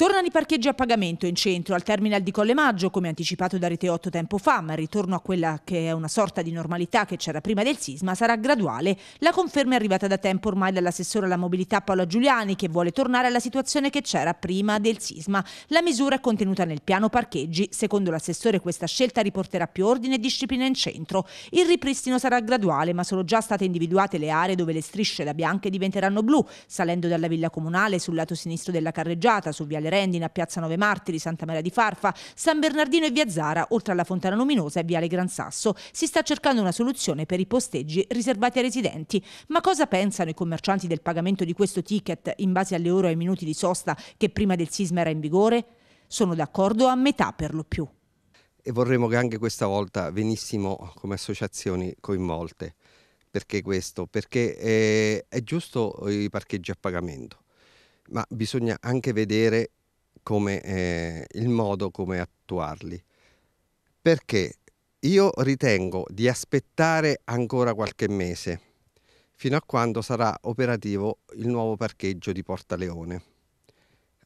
Tornano i parcheggi a pagamento in centro al terminal di Colle Maggio, come anticipato da Rete 8 tempo fa, ma il ritorno a quella che è una sorta di normalità che c'era prima del sisma sarà graduale. La conferma è arrivata da tempo ormai dall'assessore alla mobilità Paola Giuliani, che vuole tornare alla situazione che c'era prima del sisma. La misura è contenuta nel piano parcheggi. Secondo l'assessore questa scelta riporterà più ordine e disciplina in centro. Il ripristino sarà graduale, ma sono già state individuate le aree dove le strisce da bianche diventeranno blu, salendo dalla villa comunale sul lato sinistro della carreggiata, su Viale Rendina, Piazza Nove Martiri, Santa Maria di Farfa, San Bernardino e Via Zara, oltre alla Fontana Luminosa e Viale Gran Sasso. Si sta cercando una soluzione per i posteggi riservati ai residenti. Ma cosa pensano i commercianti del pagamento di questo ticket in base alle ore e ai minuti di sosta che prima del sisma era in vigore? Sono d'accordo a metà per lo più. E vorremmo che anche questa volta venissimo come associazioni coinvolte. Perché questo? Perché è, eh, è giusto i parcheggi a pagamento, ma bisogna anche vedere come, eh, il modo come attuarli. Perché io ritengo di aspettare ancora qualche mese, fino a quando sarà operativo il nuovo parcheggio di Porta Leone.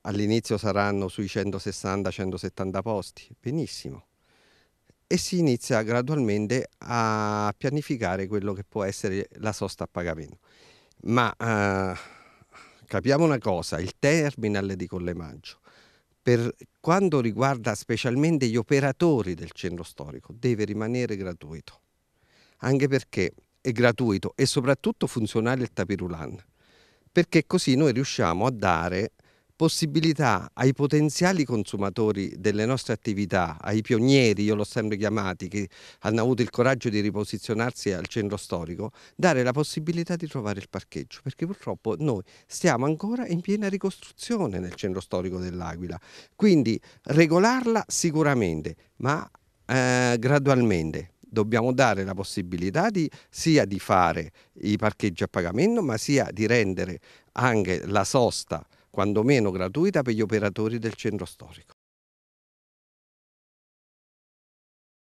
All'inizio saranno sui 160-170 posti, benissimo. E si inizia gradualmente a pianificare quello che può essere la sosta a pagamento. Ma eh, capiamo una cosa, il terminal di Collemaggio per quanto riguarda specialmente gli operatori del centro storico, deve rimanere gratuito, anche perché è gratuito e soprattutto funzionale il tapirulan, perché così noi riusciamo a dare possibilità ai potenziali consumatori delle nostre attività, ai pionieri, io l'ho sempre chiamati, che hanno avuto il coraggio di riposizionarsi al centro storico, dare la possibilità di trovare il parcheggio, perché purtroppo noi stiamo ancora in piena ricostruzione nel centro storico dell'Aquila, quindi regolarla sicuramente, ma eh, gradualmente, dobbiamo dare la possibilità di, sia di fare i parcheggi a pagamento, ma sia di rendere anche la sosta quantomeno gratuita per gli operatori del centro storico.